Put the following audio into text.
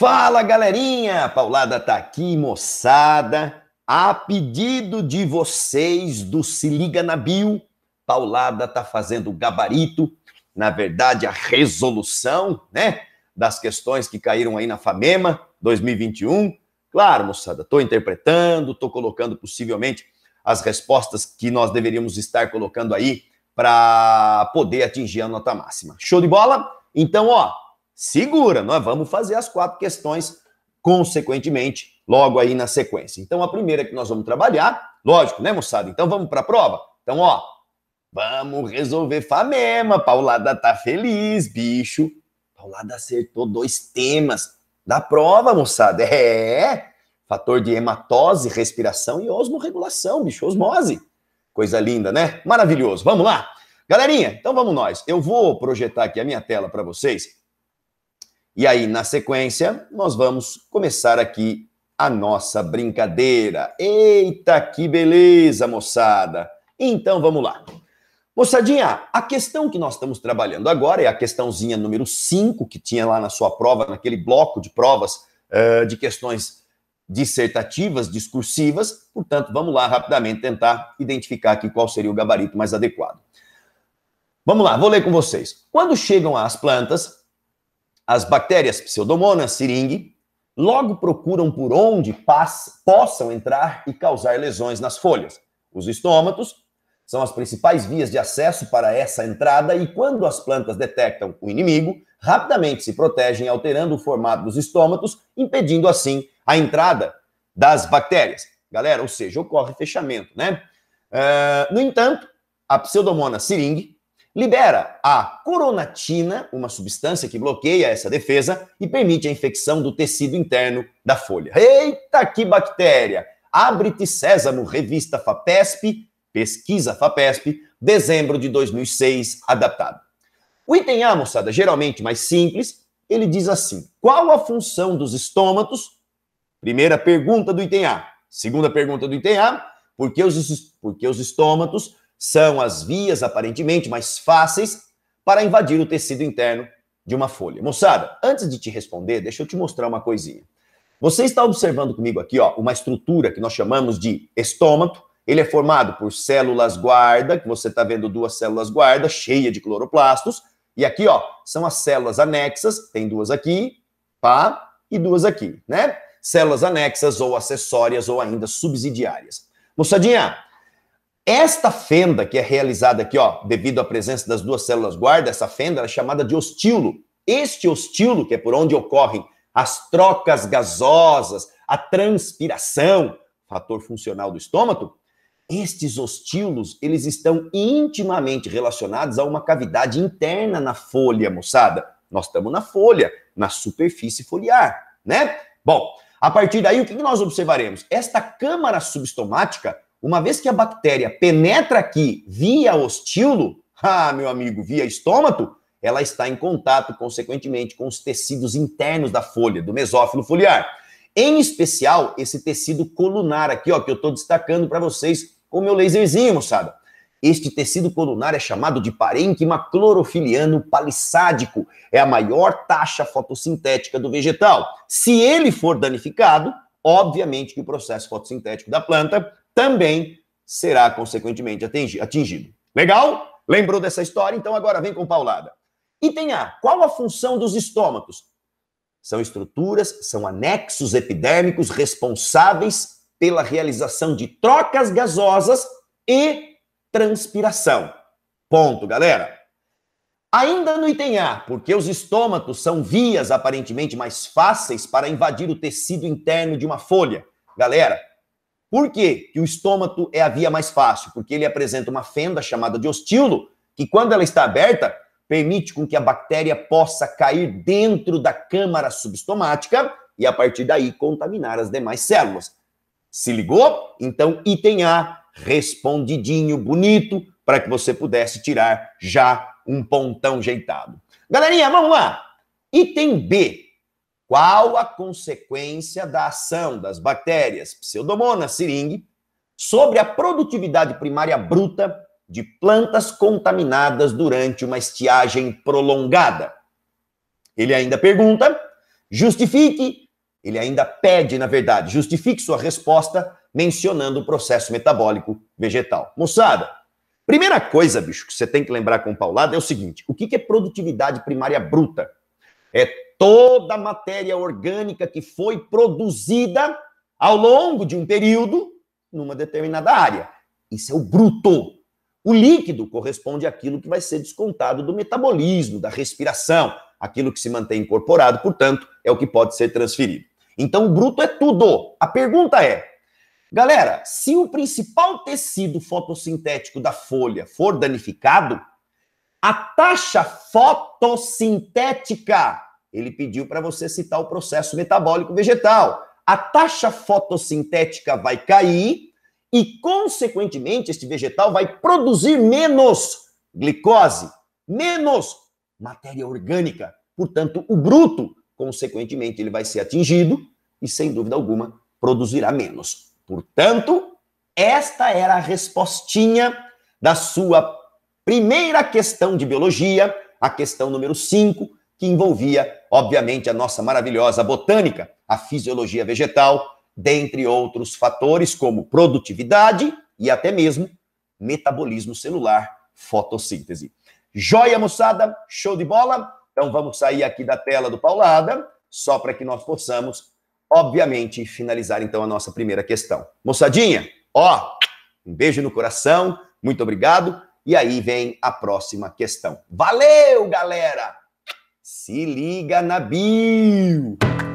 Fala galerinha! Paulada tá aqui, moçada. A pedido de vocês do Se Liga na Bio, Paulada tá fazendo o gabarito, na verdade, a resolução, né? Das questões que caíram aí na FAMEMA 2021. Claro, moçada, tô interpretando, tô colocando possivelmente as respostas que nós deveríamos estar colocando aí para poder atingir a nota máxima. Show de bola? Então, ó, segura, nós vamos fazer as quatro questões consequentemente logo aí na sequência. Então, a primeira que nós vamos trabalhar, lógico, né, moçada? Então, vamos para a prova? Então, ó, vamos resolver Famema. Paulada tá feliz, bicho. Paulada acertou dois temas da prova, moçada. É, fator de hematose, respiração e osmorregulação, bicho, osmose. Coisa linda, né? Maravilhoso. Vamos lá. Galerinha, então vamos nós. Eu vou projetar aqui a minha tela para vocês e aí, na sequência, nós vamos começar aqui a nossa brincadeira. Eita, que beleza, moçada! Então vamos lá. Moçadinha, a questão que nós estamos trabalhando agora é a questãozinha número 5 que tinha lá na sua prova, naquele bloco de provas uh, de questões dissertativas, discursivas. Portanto, vamos lá rapidamente tentar identificar aqui qual seria o gabarito mais adequado. Vamos lá, vou ler com vocês. Quando chegam às plantas, as bactérias Pseudomonas siringue logo procuram por onde possam entrar e causar lesões nas folhas. Os estômatos são as principais vias de acesso para essa entrada e quando as plantas detectam o inimigo, rapidamente se protegem alterando o formato dos estômatos, impedindo assim a entrada das bactérias. Galera, ou seja, ocorre fechamento, né? Uh, no entanto, a Pseudomonas siringue libera a coronatina, uma substância que bloqueia essa defesa e permite a infecção do tecido interno da folha. Eita, que bactéria! Abre-te Sésamo, revista FAPESP, pesquisa FAPESP, dezembro de 2006, adaptado. O item A, moçada, geralmente mais simples, ele diz assim: qual a função dos estômatos? Primeira pergunta do item A. Segunda pergunta do item A: por que os, por que os estômatos são as vias aparentemente mais fáceis para invadir o tecido interno de uma folha. Moçada, antes de te responder, deixa eu te mostrar uma coisinha. Você está observando comigo aqui, ó, uma estrutura que nós chamamos de estômago. Ele é formado por células guarda, que você está vendo duas células guarda, cheia de cloroplastos. E aqui, ó, são as células anexas, tem duas aqui, pá, e duas aqui, né? Células anexas ou acessórias ou ainda subsidiárias. Moçadinha, esta fenda que é realizada aqui, ó, devido à presença das duas células guarda, essa fenda é chamada de ostilo. Este ostilo, que é por onde ocorrem as trocas gasosas, a transpiração, fator funcional do estômago, estes ostilos, eles estão intimamente relacionados a uma cavidade interna na folha, moçada. Nós estamos na folha, na superfície foliar, né? Bom, a partir daí, o que nós observaremos? Esta câmara subestomática uma vez que a bactéria penetra aqui via ostilo, ah, meu amigo, via estômago, ela está em contato, consequentemente, com os tecidos internos da folha, do mesófilo foliar. Em especial, esse tecido colunar aqui, ó, que eu estou destacando para vocês com o meu laserzinho, moçada. Este tecido colunar é chamado de parênquima clorofiliano palissádico. É a maior taxa fotossintética do vegetal. Se ele for danificado, obviamente que o processo fotossintético da planta também será consequentemente atingido. Legal? Lembrou dessa história? Então agora vem com paulada. Item A. Qual a função dos estômatos? São estruturas, são anexos epidérmicos responsáveis pela realização de trocas gasosas e transpiração. Ponto, galera. Ainda no item A, porque os estômatos são vias aparentemente mais fáceis para invadir o tecido interno de uma folha. Galera, por quê? que o estômago é a via mais fácil? Porque ele apresenta uma fenda chamada de ostilo, que quando ela está aberta, permite com que a bactéria possa cair dentro da câmara subestomática e a partir daí contaminar as demais células. Se ligou? Então, item A, respondidinho, bonito, para que você pudesse tirar já um pontão jeitado. Galerinha, vamos lá! Item B, qual a consequência da ação das bactérias Pseudomonas seringue sobre a produtividade primária bruta de plantas contaminadas durante uma estiagem prolongada? Ele ainda pergunta, justifique, ele ainda pede, na verdade, justifique sua resposta mencionando o processo metabólico vegetal. Moçada, primeira coisa, bicho, que você tem que lembrar com o Paulado é o seguinte: o que é produtividade primária bruta? É toda a matéria orgânica que foi produzida ao longo de um período numa determinada área. Isso é o bruto. O líquido corresponde àquilo que vai ser descontado do metabolismo, da respiração, aquilo que se mantém incorporado, portanto, é o que pode ser transferido. Então, o bruto é tudo. A pergunta é: galera, se o principal tecido fotossintético da folha for danificado, a taxa fotossintética ele pediu para você citar o processo metabólico vegetal. A taxa fotossintética vai cair e, consequentemente, este vegetal vai produzir menos glicose, menos matéria orgânica. Portanto, o bruto, consequentemente, ele vai ser atingido e, sem dúvida alguma, produzirá menos. Portanto, esta era a respostinha da sua primeira questão de biologia, a questão número 5 que envolvia, obviamente, a nossa maravilhosa botânica, a fisiologia vegetal, dentre outros fatores como produtividade e até mesmo metabolismo celular, fotossíntese. Joia, moçada, show de bola? Então vamos sair aqui da tela do Paulada, só para que nós possamos, obviamente, finalizar então a nossa primeira questão. Moçadinha, ó, um beijo no coração, muito obrigado. E aí vem a próxima questão. Valeu, galera! Se liga na bio!